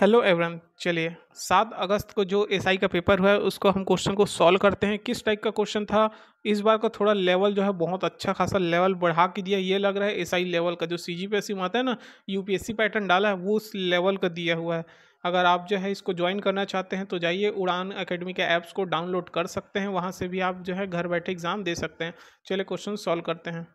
hello एवरन चलिए सात अगस्त को जो एसआई का पेपर हुआ है उसको हम क्वेश्चन को सॉल्व करते हैं किस टाइप का क्वेश्चन था इस बार का थोड़ा लेवल जो है बहुत अच्छा खासा लेवल बढ़ा के दिया ये लग रहा है एसआई लेवल का जो सी जी पी एस में आता है ना यूपीएससी पैटर्न डाला है वो उस लेवल का दिया हुआ है अगर आप जो है इसको ज्वाइन करना चाहते हैं तो जाइए उड़ान अकेडमी के ऐप्स को डाउनलोड कर सकते हैं वहाँ से भी आप जो है घर बैठे एग्ज़ाम दे सकते हैं चलिए क्वेश्चन सॉल्व करते हैं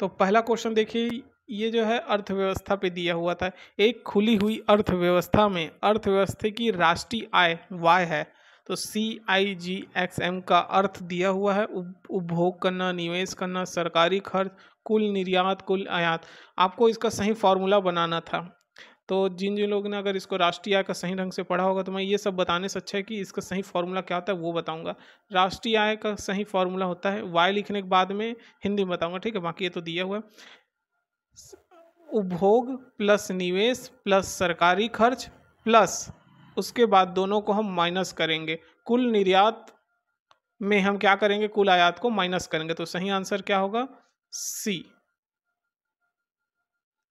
तो पहला क्वेश्चन देखिए ये जो है अर्थव्यवस्था पे दिया हुआ था एक खुली हुई अर्थव्यवस्था में अर्थव्यवस्था की राष्ट्रीय आय वाय है तो सी आई जी एक्स एम का अर्थ दिया हुआ है उपभोग करना निवेश करना सरकारी खर्च कुल निर्यात कुल आयात आपको इसका सही फॉर्मूला बनाना था तो जिन जिन लोगों ने अगर इसको राष्ट्रीय आय का सही ढंग से पढ़ा होगा तो मैं ये सब बताने से अच्छा है कि इसका सही फॉर्मूला क्या होता है वो बताऊंगा राष्ट्रीय आय का सही फॉर्मूला होता है वाई लिखने के बाद में हिंदी में बताऊंगा ठीक है बाकी ये तो दिया हुआ है उपभोग प्लस निवेश प्लस सरकारी खर्च प्लस उसके बाद दोनों को हम माइनस करेंगे कुल निर्यात में हम क्या करेंगे कुल आयात को माइनस करेंगे तो सही आंसर क्या होगा सी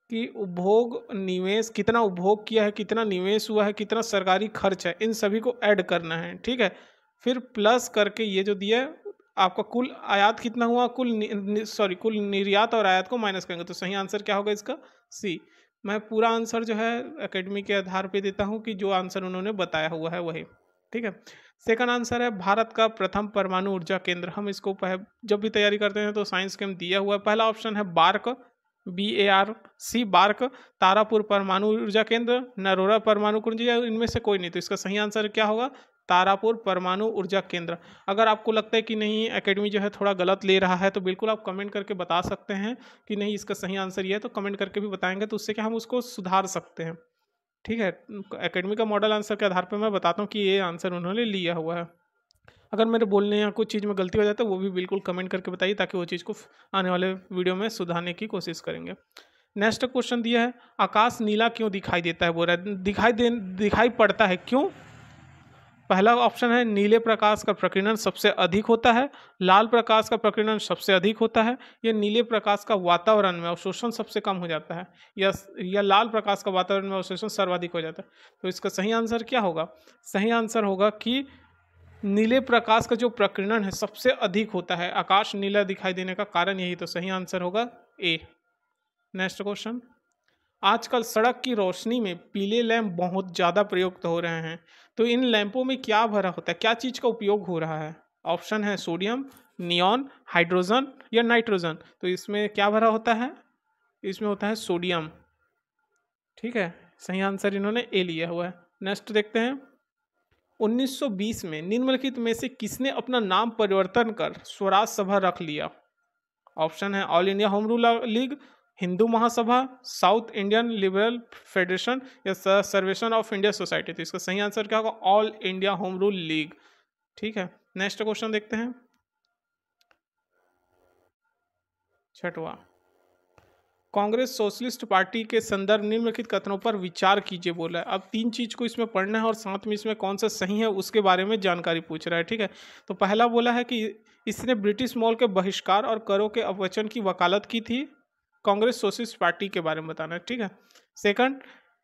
कि उपभोग निवेश कितना उपभोग किया है कितना निवेश हुआ है कितना सरकारी खर्च है इन सभी को ऐड करना है ठीक है फिर प्लस करके ये जो दिया है आपका कुल आयात कितना हुआ कुल सॉरी कुल निर्यात और आयात को माइनस करेंगे तो सही आंसर क्या होगा इसका सी मैं पूरा आंसर जो है एकेडमी के आधार पे देता हूँ कि जो आंसर उन्होंने बताया हुआ है वही ठीक है सेकंड आंसर है भारत का प्रथम परमाणु ऊर्जा केंद्र हम इसको पह, जब भी तैयारी करते हैं तो साइंस के हम दिया हुआ है पहला ऑप्शन है BARC B A R C BARC Tarapur परमाणु ऊर्जा केंद्र नरोरा परमाणु या इनमें से कोई नहीं तो इसका सही आंसर क्या होगा तारापुर परमाणु ऊर्जा केंद्र अगर आपको लगता है कि नहीं एकेडमी जो है थोड़ा गलत ले रहा है तो बिल्कुल आप कमेंट करके बता सकते हैं कि नहीं इसका सही आंसर ये है तो कमेंट करके भी बताएंगे तो उससे क्या हम उसको सुधार सकते हैं ठीक है एकेडमी का मॉडल आंसर के आधार पर मैं बताता हूँ कि ये आंसर उन्होंने लिया हुआ है अगर मेरे बोलने या कुछ चीज़ में गलती हो जाती तो है वो भी बिल्कुल कमेंट करके बताइए ताकि वो चीज़ को आने वाले वीडियो में सुधारने की कोशिश करेंगे नेक्स्ट क्वेश्चन दिया है आकाश नीला क्यों दिखाई देता है बोल रहा है दिखाई दे दिखाई पड़ता है क्यों पहला ऑप्शन है नीले प्रकाश का प्रकीर्णन सबसे अधिक होता है लाल प्रकाश का प्रकीर्णन सबसे अधिक होता है या नीले प्रकाश का वातावरण में अवशोषण सबसे कम हो जाता है या या लाल प्रकाश का वातावरण में अवशोषण सर्वाधिक हो जाता है तो इसका सही आंसर क्या होगा सही आंसर होगा कि नीले प्रकाश का जो प्रकीर्णन है सबसे अधिक होता है आकाश नीला दिखाई देने का कारण यही तो सही आंसर होगा ए नेक्स्ट क्वेश्चन आजकल सड़क की रोशनी में पीले लैम्प बहुत ज़्यादा प्रयुक्त हो रहे हैं तो इन लैंपों में क्या भरा होता है क्या चीज़ का उपयोग हो रहा है ऑप्शन है सोडियम नियॉन हाइड्रोजन या नाइट्रोजन तो इसमें क्या भरा होता है इसमें होता है सोडियम ठीक है सही आंसर इन्होंने ए लिया हुआ है नेक्स्ट देखते हैं 1920 में निम्नलिखित में से किसने अपना नाम परिवर्तन कर स्वराज सभा रख लिया ऑप्शन है all India home rule league Hindu Mahasabha south Indian liberal federation या सर्वेशन ऑफ इंडिया सोसाइटी तो इसका सही आंसर क्या होगा all India home rule league ठीक है नेक्स्ट क्वेश्चन देखते हैं छठवा कांग्रेस सोशलिस्ट पार्टी के संदर्भ निम्नलिखित कथनों पर विचार कीजिए बोला है अब तीन चीज को इसमें पढ़ना है और साथ में इसमें कौन सा सही है उसके बारे में जानकारी पूछ रहा है ठीक है तो पहला बोला है कि इसने ब्रिटिश मॉल के बहिष्कार और करों के अपवचन की वकालत की थी कांग्रेस सोशलिस्ट पार्टी के बारे में बताना है ठीक है सेकंड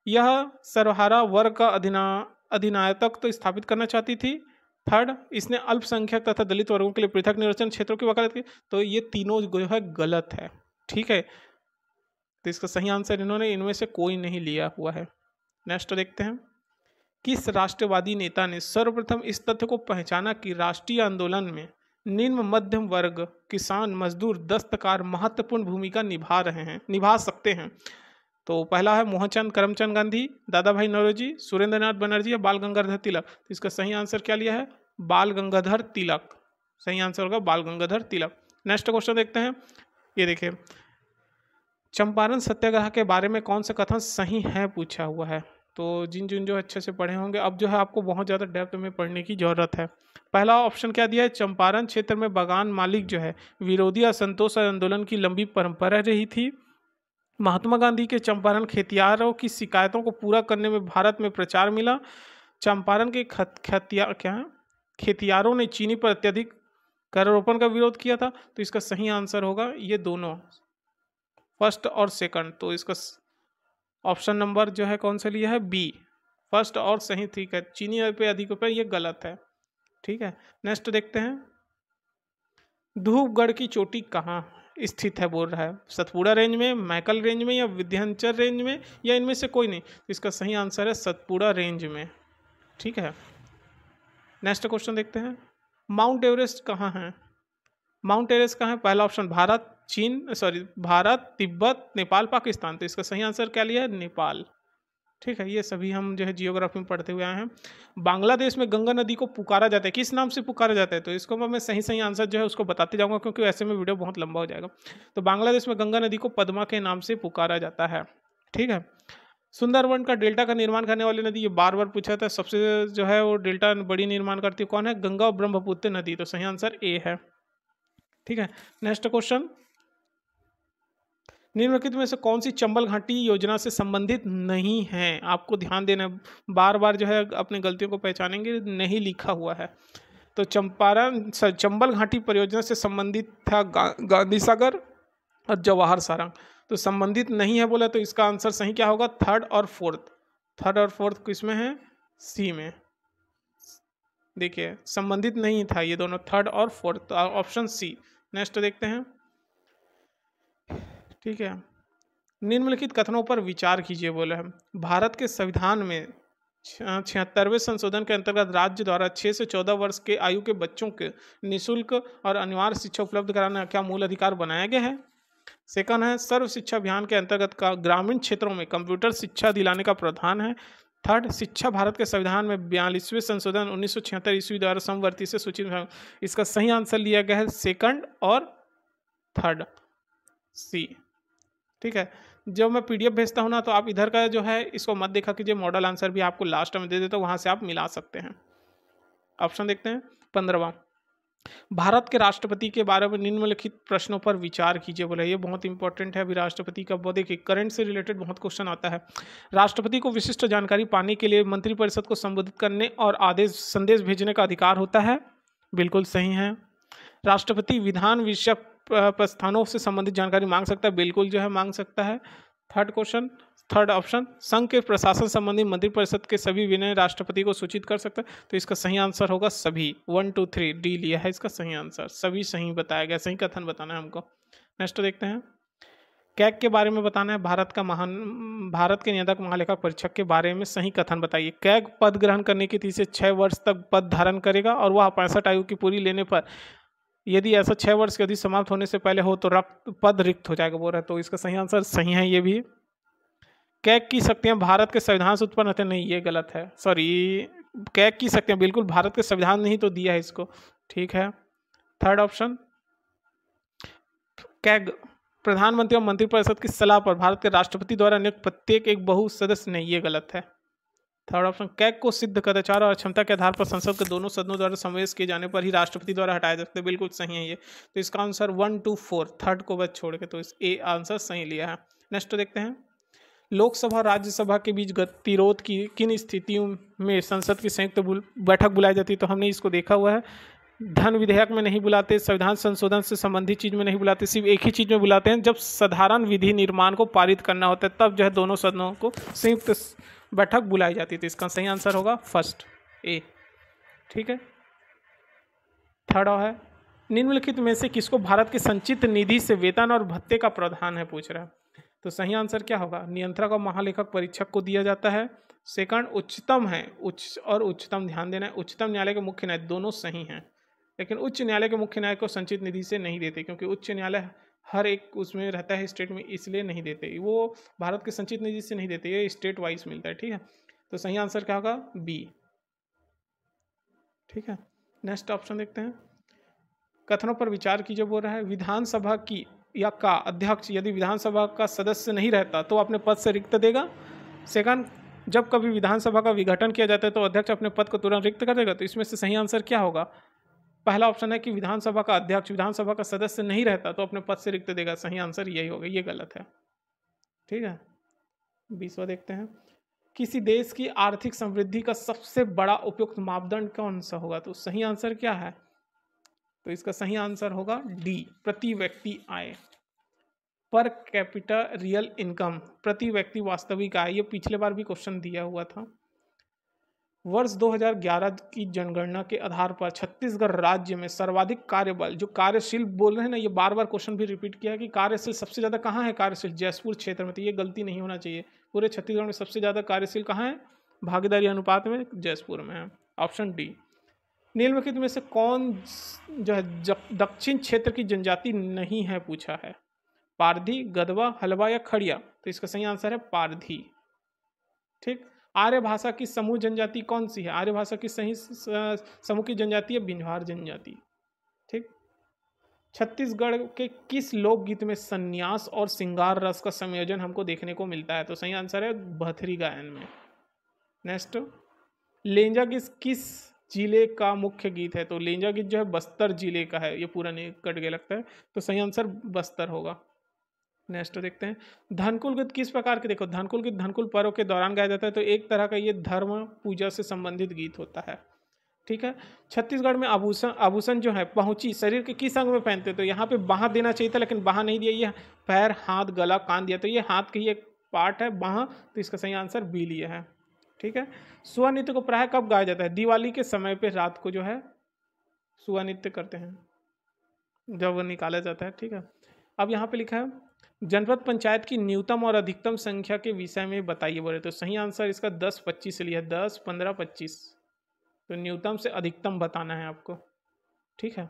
यह सर्वहारा वर्ग का अधिना अधिनायक तो स्थापित करना चाहती थी थर्ड इसने अल्पसंख्यक तथा दलित वर्गों के लिए पृथक निर्वाचन क्षेत्रों की वकालत की तो ये तीनों जो है गलत है ठीक है तो इसका सही आंसर इन्होंने इनमें से कोई नहीं लिया हुआ है नेक्स्ट देखते हैं किस राष्ट्रवादी नेता ने सर्वप्रथम इस तथ्य को पहचाना कि राष्ट्रीय आंदोलन में निम्न मध्यम वर्ग किसान मजदूर दस्तकार महत्वपूर्ण भूमिका निभा रहे हैं निभा सकते हैं तो पहला है मोहनचंद करमचंद गांधी दादा भाई नरोजी सुरेंद्र नाथ बनर्जी या बाल गंगाधर तिलक तो इसका सही आंसर क्या लिया है बाल गंगाधर तिलक सही आंसर होगा बाल गंगाधर तिलक नेक्स्ट क्वेश्चन देखते हैं ये देखिए चंपारण सत्याग्रह के बारे में कौन सा कथन सही है पूछा हुआ है तो जिन जिन जो अच्छे से पढ़े होंगे अब जो है आपको बहुत ज़्यादा डेप्थ में पढ़ने की ज़रूरत है पहला ऑप्शन क्या दिया है चंपारण क्षेत्र में बागान मालिक जो है विरोधी असंतोष आंदोलन की लंबी परंपरा रही थी महात्मा गांधी के चंपारण खेतियारों की शिकायतों को पूरा करने में भारत में प्रचार मिला चंपारण के खतिया क्या है खेतियारों ने चीनी पर अत्यधिक करारोपण का विरोध किया था तो इसका सही आंसर होगा ये दोनों फर्स्ट और सेकंड तो इसका ऑप्शन नंबर जो है कौन सा लिया है बी फर्स्ट और सही ठीक है चीनी पे अधिक रुपये ये गलत है ठीक है नेक्स्ट देखते हैं धूपगढ़ की चोटी कहाँ स्थित है बोल रहा है सतपुड़ा रेंज में मैकल रेंज में या विध्यांचल रेंज में या इनमें से कोई नहीं तो इसका सही आंसर है सतपुड़ा रेंज में ठीक है नेक्स्ट क्वेश्चन देखते हैं माउंट एवरेस्ट कहाँ है माउंट एरेस का है पहला ऑप्शन भारत चीन सॉरी भारत तिब्बत नेपाल पाकिस्तान तो इसका सही आंसर क्या लिया है नेपाल ठीक है ये सभी हम जो है जियोग्राफी में पढ़ते हुए आए हैं बांग्लादेश में गंगा नदी को पुकारा जाता है किस नाम से पुकारा जाता है तो इसको मैं सही सही आंसर जो है उसको बताते जाऊंगा क्योंकि ऐसे में वीडियो बहुत लंबा हो जाएगा तो बांग्लादेश में गंगा नदी को पदमा के नाम से पुकारा जाता है ठीक है सुंदरवन का डेल्टा का निर्माण करने वाली नदी ये बार बार पूछा था सबसे जो है वो डेल्टा बड़ी निर्माण करती है कौन है गंगा और ब्रह्मपुत्र नदी तो सही आंसर ए है ठीक है नेक्स्ट क्वेश्चन निम्नलिखित में से कौन सी चंबल घाटी योजना से संबंधित नहीं है आपको ध्यान देना बार बार जो है अपनी गलतियों को पहचानेंगे नहीं लिखा हुआ है तो चंपारण चंबल घाटी परियोजना से संबंधित था गा, गांधी सागर और जवाहर सारंग तो संबंधित नहीं है बोला तो इसका आंसर सही क्या होगा थर्ड और फोर्थ थर्ड और फोर्थ किस में है सी में देखिए संबंधित नहीं था ये दोनों थर्ड और फोर्थ तो ऑप्शन सी नेक्स्ट देखते हैं ठीक है निम्नलिखित कथनों पर विचार कीजिए बोले हम भारत के संविधान में छिहत्तरवें संशोधन के अंतर्गत राज्य द्वारा छः से चौदह वर्ष के आयु के बच्चों के निशुल्क और अनिवार्य शिक्षा उपलब्ध कराना क्या मूल अधिकार बनाया गया है सेकंड है सर्व शिक्षा अभियान के अंतर्गत का ग्रामीण क्षेत्रों में कंप्यूटर शिक्षा दिलाने का प्रावधान है थर्ड शिक्षा भारत के संविधान में बयालीसवें संशोधन उन्नीस सौ छिहत्तर ईस्वी द्वारा समवर्ती से सूचित इसका सही आंसर लिया गया है सेकंड और थर्ड सी ठीक है जब मैं पीडीएफ भेजता हूँ ना तो आप इधर का जो है इसको मत देखा कीजिए मॉडल आंसर भी आपको लास्ट में दे देता तो हूँ वहाँ से आप मिला सकते हैं ऑप्शन देखते हैं पंद्रहवा भारत के राष्ट्रपति के बारे में निम्नलिखित प्रश्नों पर विचार कीजिए बोले ये बहुत इंपॉर्टेंट है अभी राष्ट्रपति का बहुत देखिए करंट से रिलेटेड बहुत क्वेश्चन आता है राष्ट्रपति को विशिष्ट जानकारी पाने के लिए मंत्रिपरिषद को संबोधित करने और आदेश संदेश भेजने का अधिकार होता है बिल्कुल सही है राष्ट्रपति विधान विषय प्रस्थानों से संबंधित जानकारी मांग सकता है बिल्कुल जो है मांग सकता है थर्ड क्वेश्चन थर्ड ऑप्शन संघ के प्रशासन संबंधी मंत्रिपरिषद के सभी विनय राष्ट्रपति को सूचित कर सकते हैं तो इसका सही आंसर होगा सभी वन टू थ्री डी लिया है इसका सही आंसर सभी सही बताया गया सही कथन बताना है हमको नेक्स्ट देखते हैं कैक के बारे में बताना है भारत का महान भारत के नियंत्रक महालेखा परीक्षक के बारे में सही कथन बताइए कैग पद ग्रहण करने की तीसरे छः वर्ष तक पद धारण करेगा और वह पैंसठ आयु की पूरी लेने पर यदि ऐसा छः वर्ष के यदि समाप्त होने से पहले हो तो रक्त पद रिक्त हो जाएगा बोल रहे तो इसका सही आंसर सही है ये भी कैक की शक्तियाँ भारत के संविधान से उत्पन्न होते नहीं ये गलत है सॉरी कैक की शक्तियाँ बिल्कुल भारत के संविधान नहीं तो दिया है इसको ठीक है थर्ड ऑप्शन कैग प्रधानमंत्री और मंत्रिपरिषद की सलाह पर भारत के राष्ट्रपति द्वारा नियुक्त प्रत्येक एक बहु सदस्य नहीं ये गलत है थर्ड ऑप्शन कैग को सिद्ध कदाचार और क्षमता के आधार पर संसद के दोनों सदनों द्वारा समावेश किए जाने पर ही राष्ट्रपति द्वारा हटाया जा सकता है बिल्कुल सही है ये तो इसका answer one two four third को बस छोड़ के तो इस ए आंसर सही लिया है नेक्स्ट देखते हैं लोकसभा राज्यसभा के बीच गतिरोध की किन स्थितियों में संसद की संयुक्त बैठक बुलाई जाती है तो हमने इसको देखा हुआ है धन विधेयक में नहीं बुलाते संविधान संशोधन से संबंधित चीज़ में नहीं बुलाते सिर्फ एक ही चीज़ में बुलाते हैं जब साधारण विधि निर्माण को पारित करना होता है तब जो है दोनों सदनों को संयुक्त बैठक बुलाई जाती थी तो इसका सही आंसर होगा फर्स्ट ए ठीक है थर्ड है निम्नलिखित में से किसको भारत के संचित निधि से वेतन और भत्ते का प्रावधान है पूछ रहा है तो सही आंसर क्या होगा नियंत्रक और महालेखक परीक्षक को दिया जाता है सेकंड उच्चतम है उच्च और उच्चतम ध्यान देना है उच्चतम न्यायालय के मुख्य न्याय दोनों सही हैं लेकिन उच्च न्यायालय के मुख्य न्याय को संचित निधि से नहीं देते क्योंकि उच्च न्यायालय हर एक उसमें रहता है स्टेट में इसलिए नहीं देते वो भारत के संचित निधि से नहीं देते ये स्टेट वाइज मिलता है ठीक है तो सही आंसर क्या होगा बी ठीक है नेक्स्ट ऑप्शन देखते हैं कथनों पर विचार कीजिए बोल रहा है विधानसभा की या का अध्यक्ष यदि विधानसभा का सदस्य नहीं रहता तो अपने पद से रिक्त देगा सेकंड जब कभी विधानसभा का विघटन किया जाता है तो अध्यक्ष अपने पद को तुरंत रिक्त कर देगा तो इसमें से सही आंसर क्या होगा पहला ऑप्शन है कि विधानसभा का अध्यक्ष विधानसभा का सदस्य नहीं रहता तो अपने पद से रिक्त देगा सही आंसर यही होगा ये गलत है ठीक है बीसवा देखते हैं किसी देश की आर्थिक समृद्धि का सबसे बड़ा उपयुक्त मापदंड कौन सा होगा तो सही आंसर क्या है तो इसका सही आंसर होगा डी प्रति व्यक्ति आय पर कैपिटल रियल इनकम प्रति व्यक्ति वास्तविक आय ये पिछले बार भी क्वेश्चन दिया हुआ था वर्ष 2011 की जनगणना के आधार पर छत्तीसगढ़ राज्य में सर्वाधिक कार्यबल जो कार्यशील बोल रहे हैं ना ये बार बार क्वेश्चन भी रिपीट किया है कि कार्यशील सबसे ज़्यादा कहाँ है कार्यशील जयपुर क्षेत्र में तो ये गलती नहीं होना चाहिए पूरे छत्तीसगढ़ में सबसे ज़्यादा कार्यशील कहाँ है भागीदारी अनुपात में जयपुर में है ऑप्शन डी निम्नलिखित में से कौन जो है दक्षिण क्षेत्र की जनजाति नहीं है पूछा है पारधी गदवा हलवा या खड़िया तो इसका सही आंसर है पारधी ठीक आर्य भाषा की समूह जनजाति कौन सी है आर्य भाषा की सही समूह की जनजाति है भिंजवार जनजाति ठीक छत्तीसगढ़ के किस लोकगीत में संन्यास और सिंगार रस का संयोजन हमको देखने को मिलता है तो सही आंसर है भथरी गायन में नेक्स्ट लेंजा गीत किस जिले का मुख्य गीत है तो लेंजा गीत जो है बस्तर जिले का है ये पूरा नहीं कट गया लगता है तो सही आंसर बस्तर होगा नेक्स्ट तो देखते हैं धनकुल गीत किस प्रकार के देखो धनकुल गीत धनकुल पर्व के दौरान गाया जाता है तो एक तरह का ये धर्म पूजा से संबंधित गीत होता है ठीक है छत्तीसगढ़ में आभूषण आभूषण जो है पहुंची शरीर के किस अंग में पहनते तो यहाँ पे बाह देना चाहिए था लेकिन बाह नहीं दिया ये पैर हाथ गला कान दिया तो ये हाथ की एक पार्ट है बाह तो इसका सही आंसर बी लिया है ठीक है सुआ नृत्य को प्राय कब गाया जाता है दिवाली के समय पर रात को जो है सुआ नृत्य करते हैं जब निकाला जाता है ठीक है अब यहाँ पे लिखा है जनपद पंचायत की न्यूनतम और अधिकतम संख्या के विषय में बताइए बोले तो सही आंसर इसका दस पच्चीस लिया दस पंद्रह पच्चीस तो न्यूनतम से अधिकतम बताना है आपको ठीक है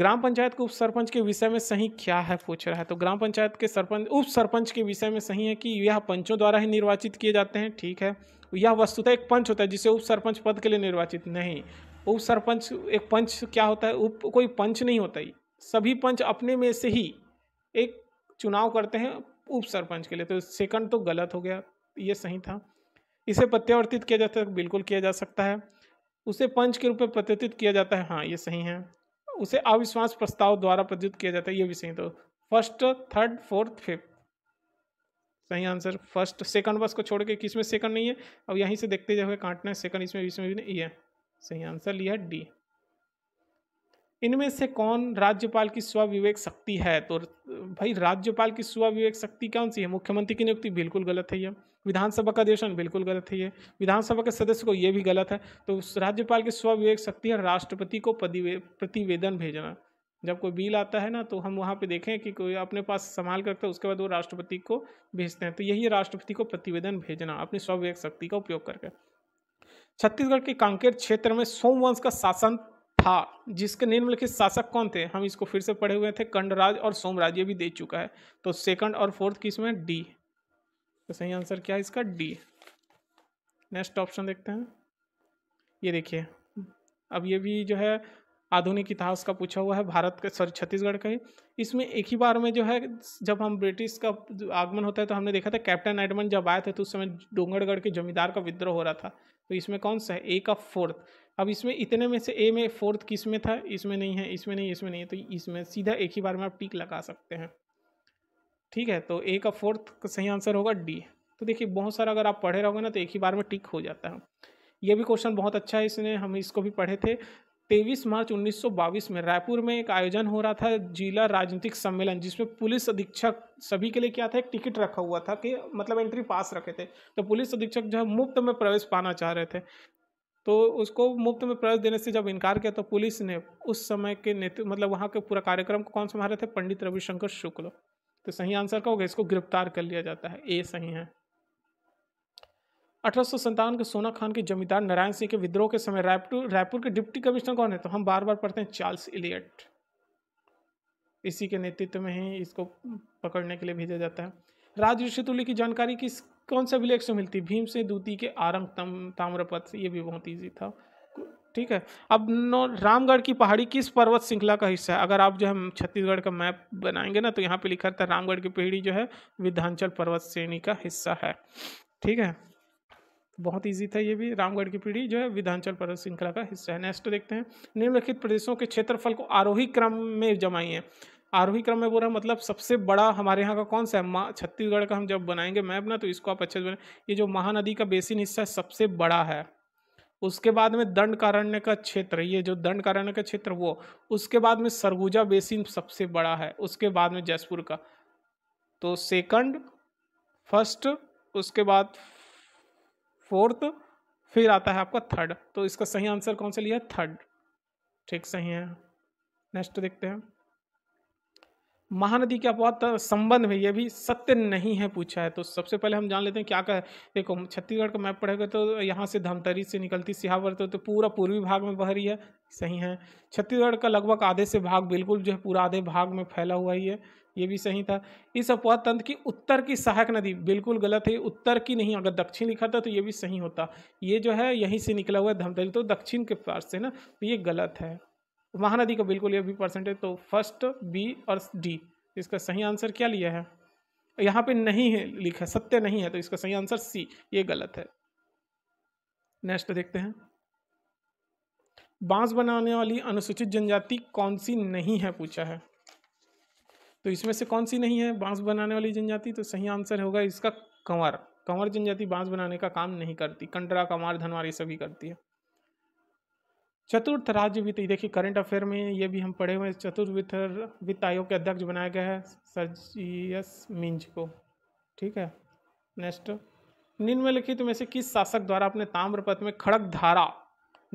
ग्राम पंचायत के उप सरपंच के विषय में सही क्या है पूछ रहा है तो ग्राम पंचायत के सरपंच उप सरपंच के विषय में सही है कि यह पंचों द्वारा ही निर्वाचित किए जाते हैं ठीक है यह वस्तुतः एक पंच होता है जिसे उप सरपंच पद के लिए निर्वाचित नहीं उप सरपंच एक पंच क्या होता है उप कोई पंच नहीं होता ही सभी पंच अपने में से ही एक चुनाव करते हैं उप सरपंच के लिए तो सेकंड तो गलत हो गया ये सही था इसे प्रत्यावर्तित किया जाता है बिल्कुल किया जा सकता है उसे पंच के रूप में प्रत्यर्तित किया जाता है हाँ ये सही है उसे अविश्वास प्रस्ताव द्वारा प्रद्युत किया जाता है ये भी सही तो फर्स्ट थर्ड फोर्थ फिफ्थ सही आंसर फर्स्ट सेकंड बस को छोड़ के किस में सेकंड नहीं है अब यहीं से देखते जाओगे काटना है सेकंड इसमें इसमें भी नहीं ये सही आंसर लिया डी इनमें से कौन राज्यपाल की स्वविवेक शक्ति है तो भाई राज्यपाल की सुवा विवेक शक्ति कौन सी है मुख्यमंत्री की नियुक्ति बिल्कुल गलत है ये विधानसभा का अधिवेशन बिल्कुल गलत है ये विधानसभा के सदस्य को ये भी गलत है तो राज्यपाल की स्व विवेक शक्ति है राष्ट्रपति को प्रतिवेदन भेजना जब कोई बिल आता है ना तो हम वहाँ पे देखें कि कोई अपने पास संभाल करते है उसके बाद वो राष्ट्रपति को भेजते हैं तो यही राष्ट्रपति को प्रतिवेदन भेजना अपनी विवेक शक्ति का उपयोग करके छत्तीसगढ़ के कांकेर क्षेत्र में सोमवंश का शासन था जिसके निम्नलिखित शासक कौन थे हम इसको फिर से पढ़े हुए थे कंडराज और सोमराज ये भी दे चुका है तो सेकंड और फोर्थ किस में डी तो सही आंसर क्या है इसका डी नेक्स्ट ऑप्शन देखते हैं ये देखिए अब ये भी जो है आधुनिक इतिहास का पूछा हुआ है भारत के सॉरी छत्तीसगढ़ का ही इसमें एक ही बार में जो है जब हम ब्रिटिश का आगमन होता है तो हमने देखा था कैप्टन एडमन जब आए थे तो उस समय डोंगरगढ़ के जमींदार का विद्रोह हो रहा था तो इसमें कौन सा है ए का फोर्थ अब इसमें इतने में से ए में फोर्थ किस में था इसमें नहीं है इसमें नहीं इसमें नहीं है तो इसमें सीधा एक ही बार में आप टिक लगा सकते हैं ठीक है तो ए का फोर्थ का सही आंसर होगा डी तो देखिए बहुत सारा अगर आप पढ़े रहोगे ना तो एक ही बार में टिक हो जाता है ये भी क्वेश्चन बहुत अच्छा है इसने हम इसको भी पढ़े थे तेईस मार्च 1922 में रायपुर में एक आयोजन हो रहा था जिला राजनीतिक सम्मेलन जिसमें पुलिस अधीक्षक सभी के लिए क्या था एक टिकट रखा हुआ था कि मतलब एंट्री पास रखे थे तो पुलिस अधीक्षक जो है मुफ्त में प्रवेश पाना चाह रहे थे तो उसको मुफ्त में प्रवेश देने से जब इनकार किया तो पुलिस ने उस समय के नेतृत्व मतलब वहाँ के पूरा कार्यक्रम को कौन संभाल रहे थे पंडित रविशंकर शुक्ल तो सही आंसर का होगा इसको गिरफ्तार कर लिया जाता है ए सही है अठारह के सोना खान के जमींदार नारायण सिंह के विद्रोह के समय रायपुर रायपुर के डिप्टी कमिश्नर कौन है तो हम बार बार पढ़ते हैं चार्ल्स इलियट इसी के नेतृत्व में ही इसको पकड़ने के लिए भेजा जाता है राजऋषितुल्य की जानकारी किस कौन से अभिलेख से मिलती भीम से दूती के आरंग तम ताम्रपथ ये भी बहुत ईजी था ठीक है अब नो रामगढ़ की पहाड़ी किस पर्वत श्रृंखला का हिस्सा है अगर आप जो है छत्तीसगढ़ का मैप बनाएंगे ना तो यहाँ पे लिखा था रामगढ़ की पहाड़ी जो है विध्यांचल पर्वत श्रेणी का हिस्सा है ठीक है बहुत इजी था ये भी रामगढ़ की पीढ़ी जो है विधानचल पर्वत श्रृंखला का हिस्सा है नेक्स्ट देखते हैं निम्नलिखित प्रदेशों के क्षेत्रफल को आरोही क्रम में जमाई है आरोही क्रम में बोल रहा मतलब सबसे बड़ा हमारे यहाँ का कौन सा है माँ छत्तीसगढ़ का हम जब बनाएंगे मैप ना तो इसको आप अच्छे से बनाए ये जो महानदी का बेसिन हिस्सा है सबसे बड़ा है उसके बाद में दंड कारण्य का क्षेत्र ये जो दंड कारण्य का क्षेत्र वो उसके बाद में सरगुजा बेसिन सबसे बड़ा है उसके बाद में जयपुर का तो सेकंड फर्स्ट उसके बाद फोर्थ फिर आता है आपका थर्ड तो इसका सही आंसर कौन सा लिया थर्ड ठीक सही है नेक्स्ट देखते हैं महानदी के अपवाद संबंध में यह भी सत्य नहीं है पूछा है तो सबसे पहले हम जान लेते हैं क्या कह देखो छत्तीसगढ़ का मैप पढ़ेगा तो यहाँ से धमतरी से निकलती सिहावर तो, तो पूरा पूर्वी भाग में बह रही है सही है छत्तीसगढ़ का लगभग आधे से भाग बिल्कुल जो है पूरा आधे भाग में फैला हुआ ही है ये भी सही था इस अपवाद तंत्र की उत्तर की सहायक नदी बिल्कुल गलत है उत्तर की नहीं अगर दक्षिण लिखा था तो ये भी सही होता ये जो है यहीं से निकला हुआ है धमतरी तो दक्षिण के पास से ना तो ये गलत है महानदी का बिल्कुल ये भी परसेंटेज तो फर्स्ट बी और डी इसका सही आंसर क्या लिया है यहाँ पे नहीं है लिखा सत्य नहीं है तो इसका सही आंसर सी ये गलत है नेक्स्ट देखते हैं बांस बनाने वाली अनुसूचित जनजाति कौन सी नहीं है पूछा है तो इसमें से कौन सी नहीं है बांस बनाने वाली जनजाति तो सही आंसर होगा इसका कंवर कंवर जनजाति बांस बनाने का काम नहीं करती कंटरा कंवर धनवार ये सभी करती है चतुर्थ राज्य वित्त देखिए करंट अफेयर में ये भी हम पढ़े हुए हैं चतुर्थ वित्त वित्त आयोग के अध्यक्ष बनाया गया है एस मिंज को ठीक है नेक्स्ट निम्नलिखित में से किस शासक द्वारा अपने ताम्रपथ में खड़क धारा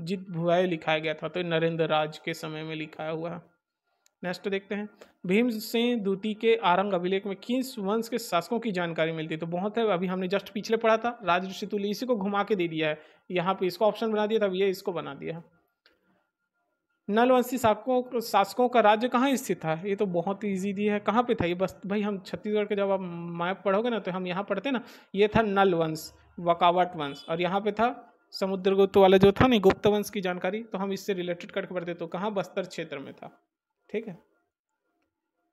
जित भुआय लिखाया गया था तो नरेंद्र राज के समय में लिखाया हुआ है नेक्स्ट देखते हैं भीम सिंह दूती के आरंग अभिलेख में किस वंश के शासकों की जानकारी मिलती है तो बहुत है अभी हमने जस्ट पिछले पढ़ा था राजऋषि इसी को घुमा के दे दिया है यहाँ पे इसको ऑप्शन बना दिया था ये इसको बना दिया है नलवंशी शासकों शासकों का राज्य कहाँ स्थित था ये तो बहुत ही ईजी दी है कहाँ पे था ये बस भाई हम छत्तीसगढ़ के जब आप मैप पढ़ोगे ना तो हम यहाँ पढ़ते ना ये था नल वंश वकावट वंश और यहाँ पे था समुद्रगुप्त वाला जो था ना गुप्त वंश की जानकारी तो हम इससे रिलेटेड करके पढ़ते तो कहाँ बस्तर क्षेत्र में था ठीक है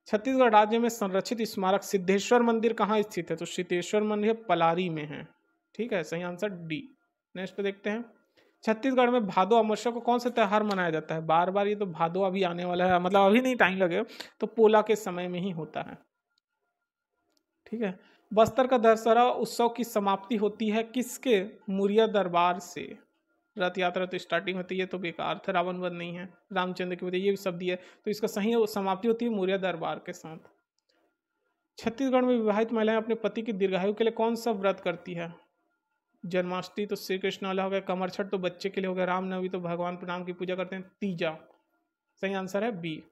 छत्तीसगढ़ राज्य में संरक्षित स्मारक सिद्धेश्वर मंदिर कहाँ स्थित है तो सिद्धेश्वर मंदिर पलारी में है ठीक है सही आंसर डी नेक्स्ट देखते हैं छत्तीसगढ़ में भादो अमावस्या को कौन सा त्यौहार मनाया जाता है बार बार ये तो भादो अभी आने वाला है मतलब अभी नहीं टाइम लगे तो पोला के समय में ही होता है ठीक है बस्तर का दशहरा उत्सव की समाप्ति होती है किसके मुरिया दरबार से रथ यात्रा तो स्टार्टिंग होती है तो बेकार था तो रावण वध नहीं है रामचंद्र की वजह ये भी शब्द है तो इसका सही समाप्ति होती है मुरिया दरबार के साथ छत्तीसगढ़ में विवाहित महिलाएं अपने पति की दीर्घायु के लिए कौन सा व्रत करती है जन्माष्टमी तो श्री कृष्ण वाला हो गया कमर छठ तो बच्चे के लिए हो गया रामनवमी तो भगवान प्रणाम की पूजा करते हैं तीजा सही आंसर है बी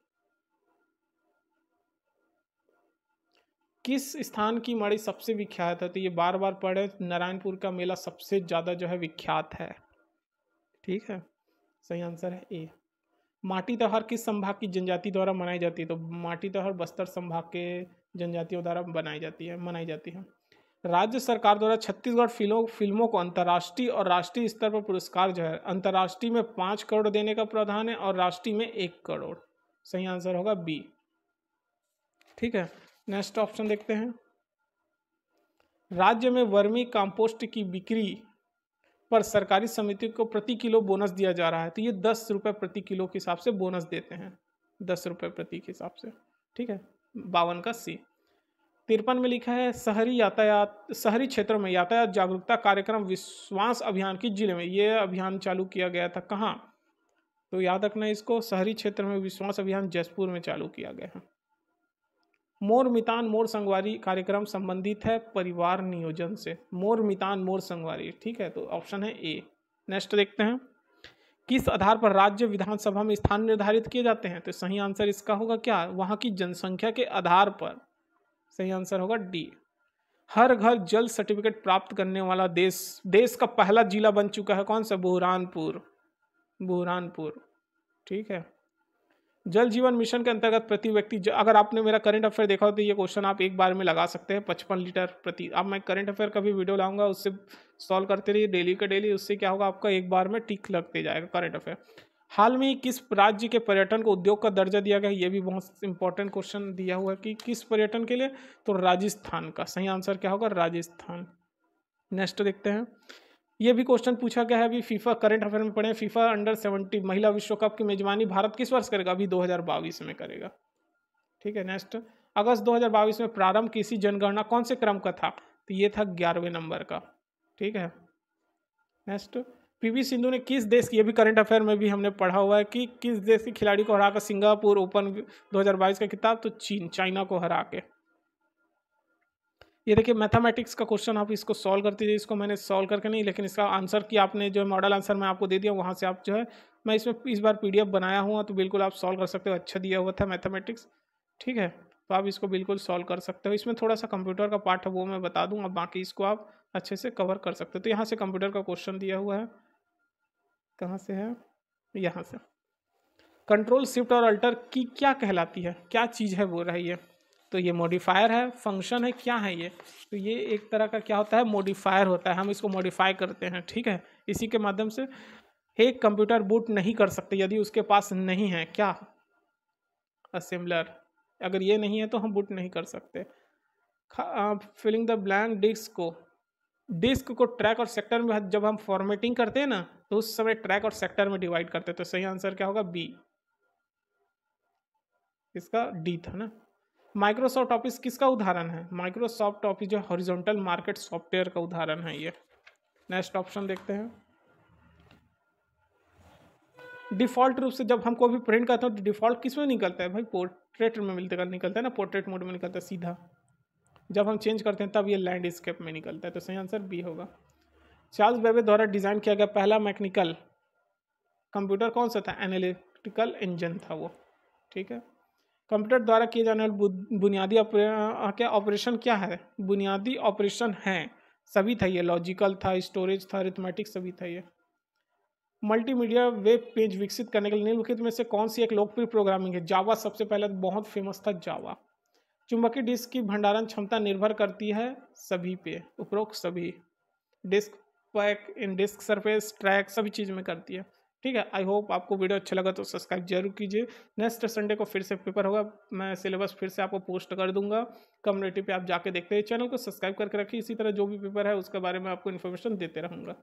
किस स्थान की मड़ी सबसे विख्यात है तो ये बार बार पढ़े नारायणपुर का मेला सबसे ज़्यादा जो है विख्यात है ठीक है सही आंसर है ए माटी त्योहार किस संभाग की जनजाति द्वारा मनाई जाती है तो माटी त्योहार बस्तर संभाग के जनजातियों द्वारा बनाई जाती है मनाई जाती है राज्य सरकार द्वारा छत्तीसगढ़ फिल्मों फिल्मों को अंतर्राष्ट्रीय और राष्ट्रीय स्तर पर पुरस्कार जो है अंतर्राष्ट्रीय में पाँच करोड़ देने का प्रावधान है और राष्ट्रीय में एक करोड़ सही आंसर होगा बी ठीक है नेक्स्ट ऑप्शन देखते हैं राज्य में वर्मी कंपोस्ट की बिक्री पर सरकारी समिति को प्रति किलो बोनस दिया जा रहा है तो ये दस रुपये प्रति किलो के हिसाब से बोनस देते हैं दस रुपये प्रति के हिसाब से ठीक है बावन का सी तिरपन में लिखा है शहरी यातायात शहरी क्षेत्रों में यातायात जागरूकता कार्यक्रम विश्वास अभियान की जिले में ये अभियान चालू किया गया था कहाँ तो याद रखना इसको शहरी क्षेत्र में विश्वास अभियान जसपुर में चालू किया गया है मोर मितान मोर संगवारी कार्यक्रम संबंधित है परिवार नियोजन से मोर मितान मोर संगवारी ठीक है तो ऑप्शन है ए नेक्स्ट देखते हैं किस आधार पर राज्य विधानसभा में स्थान निर्धारित किए जाते हैं तो सही आंसर इसका होगा क्या वहाँ की जनसंख्या के आधार पर सही आंसर होगा डी हर घर जल सर्टिफिकेट प्राप्त करने वाला देश देश का पहला जिला बन चुका है कौन सा बुहरानपुर बुहरानपुर ठीक है जल जीवन मिशन के अंतर्गत प्रति व्यक्ति अगर आपने मेरा करंट अफेयर देखा हो तो ये क्वेश्चन आप एक बार में लगा सकते हैं पचपन लीटर प्रति अब मैं करंट अफेयर का भी वीडियो लाऊंगा उससे सॉल्व करते रहिए डेली का डेली उससे क्या होगा आपका एक बार में टिक लगते जाएगा करंट अफेयर हाल में ही किस राज्य के पर्यटन को उद्योग का दर्जा दिया गया ये भी बहुत इंपॉर्टेंट क्वेश्चन दिया हुआ है कि किस पर्यटन के लिए तो राजस्थान का सही आंसर क्या होगा राजस्थान नेक्स्ट देखते हैं ये भी क्वेश्चन पूछा गया है अभी फीफा करंट अफेयर में पढ़े फीफा अंडर सेवेंटी महिला विश्व कप की मेजबानी भारत किस वर्ष करेगा अभी दो में करेगा ठीक है नेक्स्ट अगस्त दो में प्रारंभ किसी जनगणना कौन से क्रम का था तो ये था ग्यारहवें नंबर का ठीक है नेक्स्ट पीवी सिंधु ने किस देश की ये भी करंट अफेयर में भी हमने पढ़ा हुआ है कि किस देश के खिलाड़ी को हराकर सिंगापुर ओपन 2022 का किताब तो चीन चाइना को हरा के ये देखिए मैथमेटिक्स का क्वेश्चन आप इसको सॉल्व करते थे इसको मैंने सॉल्व करके नहीं लेकिन इसका आंसर की आपने जो है मॉडल आंसर मैं आपको दे दिया वहाँ से आप जो है मैं इसमें इस बार पी बनाया हुआ तो बिल्कुल आप सॉल्व कर सकते हो अच्छा दिया हुआ था मैथमेटिक्स ठीक है तो आप इसको बिल्कुल सॉल्व कर सकते हो इसमें थोड़ा सा कंप्यूटर का पार्ट है वो मैं बता दूँ अब बाकी इसको आप अच्छे से कवर कर सकते हो तो यहाँ से कंप्यूटर का क्वेश्चन दिया हुआ है कहाँ से है यहाँ से कंट्रोल शिफ्ट और अल्टर की क्या कहलाती है क्या चीज़ है बोल रही है तो ये मॉडिफायर है फंक्शन है क्या है ये तो ये एक तरह का क्या होता है मॉडिफायर होता है हम इसको मॉडिफाई करते हैं ठीक है इसी के माध्यम से एक कंप्यूटर बूट नहीं कर सकते यदि उसके पास नहीं है क्या असेंबलर अगर ये नहीं है तो हम बूट नहीं कर सकते फिलिंग द ब्लैंक डिस्क को डिस्क को ट्रैक और सेक्टर में जब हम फॉर्मेटिंग करते हैं ना तो उस समय ट्रैक और सेक्टर में डिवाइड करते तो सही आंसर क्या होगा बी इसका डी था ना माइक्रोसॉफ्ट ऑफिस किसका उदाहरण है माइक्रोसॉफ्ट ऑफिस जो हॉरिजॉन्टल मार्केट सॉफ्टवेयर का उदाहरण है ये नेक्स्ट ऑप्शन देखते हैं डिफ़ॉल्ट रूप से जब हम कोई भी प्रिंट करते हैं तो डिफ़ॉल्ट किस में निकलता है भाई पोर्ट्रेट में कर निकलता है ना पोर्ट्रेट मोड में निकलता है सीधा जब हम चेंज करते हैं तब ये लैंडस्केप में निकलता है तो सही आंसर बी होगा चार्ल्स बेबे द्वारा डिज़ाइन किया गया पहला मैकेनिकल कंप्यूटर कौन सा था एनालिटिकल इंजन था वो ठीक है कंप्यूटर द्वारा किए जाने वाले बुनियादी क्या ऑपरेशन क्या है बुनियादी ऑपरेशन हैं सभी था ये लॉजिकल था स्टोरेज था रिथमेटिक सभी था ये मल्टीमीडिया वेब पेज विकसित करने के लिए निम्नलिखित में से कौन सी एक लोकप्रिय प्रोग्रामिंग है जावा सबसे पहले बहुत फेमस था जावा चुंबकीय डिस्क की भंडारण क्षमता निर्भर करती है सभी पे उपरोक्त सभी disk pack in disk surface track सभी चीज़ में करती है ठीक है आई होप आपको वीडियो अच्छा लगा तो सब्सक्राइब जरूर कीजिए नेक्स्ट संडे को फिर से पेपर होगा मैं सिलेबस फिर से आपको पोस्ट कर दूंगा कम्युनिटी पे आप जाके देखते हैं चैनल को सब्सक्राइब करके रखिए इसी तरह जो भी पेपर है उसके बारे में आपको इन्फॉर्मेशन देते रहूँगा